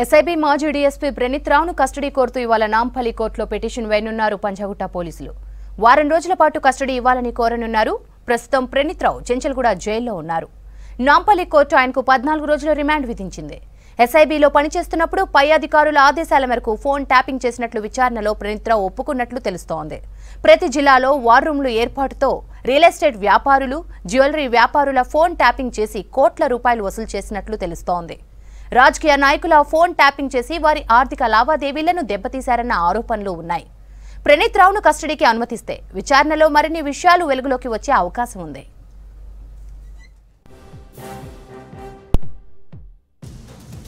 SIB మాజీ DSP Praneeth రావును custody కోరుతూ ఇవాళ నాంపల్లి కోర్టులో పిటిషన్ వేయనున్నారు పంజాగుట్ట పోలీసులు వారం రోజుల పాటు కస్టడీ ఇవ్వాలని కోరనున్నారు ప్రస్తుతం ప్రణీత్ రావు చెంచల్గూడ జైల్లో ఉన్నారు నాంపల్లి కోర్టు ఆయనకు పద్నాలుగు రోజుల రిమాండ్ విధించింది ఎస్ఐబిలో పనిచేస్తున్నప్పుడు పై అధికారుల ఆదేశాల మేరకు ఫోన్ ట్యాపింగ్ చేసినట్లు విచారణలో ప్రణీత్ రావు ఒప్పుకున్నట్లు తెలుస్తోంది ప్రతి జిల్లాలో వార్ రూమ్లు ఏర్పాటుతో రియల్ ఎస్టేట్ వ్యాపారులు జ్యువెలరీ వ్యాపారుల ఫోన్ ట్యాపింగ్ చేసి కోట్ల రూపాయలు వసూలు చేసినట్లు తెలుస్తోంది రాజకీయ నాయకుల ఫోన్ ట్యాపింగ్ చేసి వారి ఆర్థిక లావాదేవీలను దెబ్బతీశారన్న ఆరోపణలు ఉన్నాయి ప్రణీత్ రావును కస్టడీకి అనుమతిస్తే విచారణలో మరిన్ని విషయాలు వెలుగులోకి వచ్చే అవకాశం ఉంది